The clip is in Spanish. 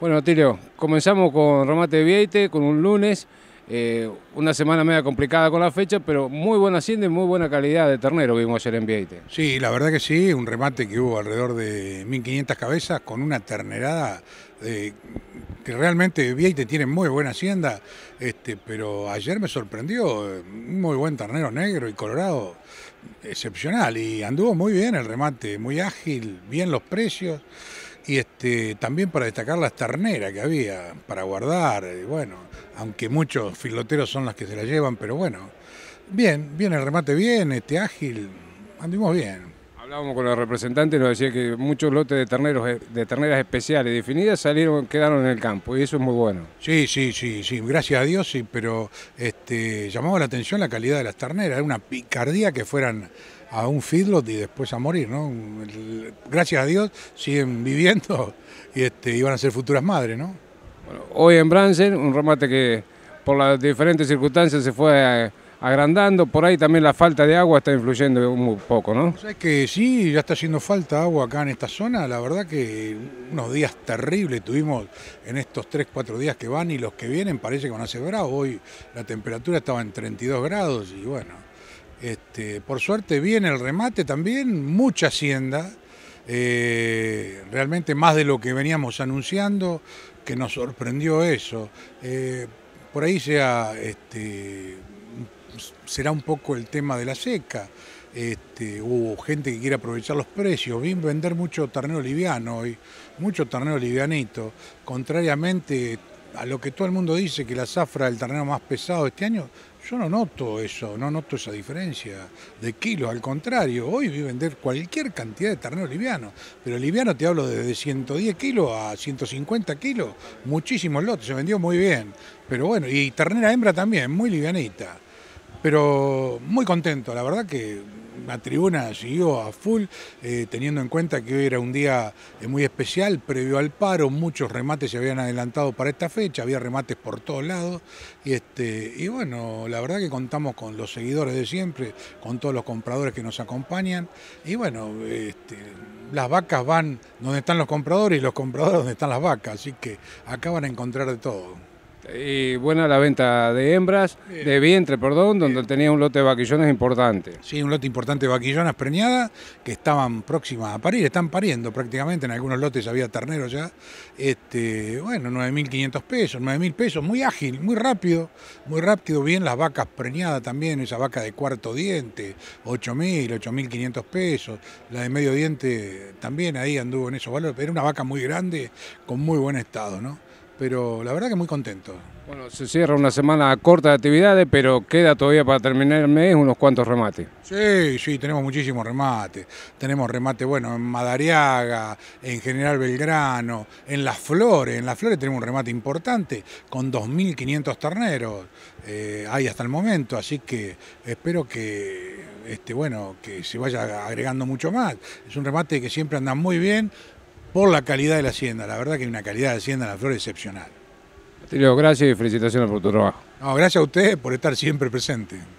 Bueno, Tilio, comenzamos con remate de Vieite, con un lunes, eh, una semana media complicada con la fecha, pero muy buena hacienda y muy buena calidad de ternero vimos ayer en Vieite. Sí, la verdad que sí, un remate que hubo alrededor de 1.500 cabezas con una ternerada que realmente Vieite tiene muy buena hacienda, este, pero ayer me sorprendió, muy buen ternero negro y colorado, excepcional, y anduvo muy bien el remate, muy ágil, bien los precios y este, también para destacar las terneras que había para guardar, eh, bueno, aunque muchos filoteros son las que se las llevan, pero bueno, bien, bien el remate, bien, este, ágil, andimos bien. Hablábamos con los representantes y nos decía que muchos lotes de terneros, eh, de terneras especiales definidas salieron, quedaron en el campo y eso es muy bueno. Sí, sí, sí, sí, gracias a Dios, sí, pero llamaba la atención la calidad de las terneras, era una picardía que fueran a un feedlot y después a morir, ¿no? Gracias a Dios siguen viviendo y este, iban a ser futuras madres, ¿no? hoy en Bransen, un remate que por las diferentes circunstancias se fue a agrandando. Por ahí también la falta de agua está influyendo un poco, ¿no? es que sí, ya está haciendo falta agua acá en esta zona. La verdad que unos días terribles tuvimos en estos 3, 4 días que van y los que vienen parece que van a ser bravos. Hoy la temperatura estaba en 32 grados y bueno, este, por suerte viene el remate también, mucha hacienda. Eh, realmente más de lo que veníamos anunciando, que nos sorprendió eso. Eh, por ahí sea este, será un poco el tema de la seca. Este, hubo gente que quiere aprovechar los precios, vi vender mucho ternero liviano hoy, mucho ternero livianito, contrariamente a lo que todo el mundo dice que la zafra el ternero más pesado este año, yo no noto eso, no noto esa diferencia de kilos, al contrario, hoy vi vender cualquier cantidad de ternero liviano, pero liviano te hablo desde 110 kilos a 150 kilos, muchísimos lotes, se vendió muy bien, pero bueno, y ternera hembra también, muy livianita pero muy contento, la verdad que la tribuna siguió a full, eh, teniendo en cuenta que hoy era un día eh, muy especial, previo al paro, muchos remates se habían adelantado para esta fecha, había remates por todos lados, y, este, y bueno, la verdad que contamos con los seguidores de siempre, con todos los compradores que nos acompañan, y bueno, este, las vacas van donde están los compradores y los compradores donde están las vacas, así que acá van a encontrar de todo y buena la venta de hembras, de vientre, perdón, donde tenía un lote de vaquillones importante. Sí, un lote importante de vaquillonas preñadas que estaban próximas a parir, están pariendo prácticamente, en algunos lotes había terneros ya. Este, bueno, 9.500 pesos, 9.000 pesos, muy ágil, muy rápido, muy rápido. Bien las vacas preñadas también, esa vaca de cuarto diente, 8.000, 8.500 pesos, la de medio diente también ahí anduvo en esos valores, pero era una vaca muy grande, con muy buen estado, ¿no? pero la verdad que muy contento. Bueno, se cierra una semana corta de actividades, pero queda todavía para terminar el mes unos cuantos remates. Sí, sí, tenemos muchísimos remates. Tenemos remate, bueno, en Madariaga, en General Belgrano, en Las Flores. En Las Flores tenemos un remate importante con 2.500 terneros. ahí eh, hay hasta el momento, así que espero que, este, bueno, que se vaya agregando mucho más. Es un remate que siempre anda muy bien, por la calidad de la hacienda. La verdad que hay una calidad de hacienda en la flor excepcional. gracias y felicitaciones por tu trabajo. gracias a ustedes por estar siempre presente.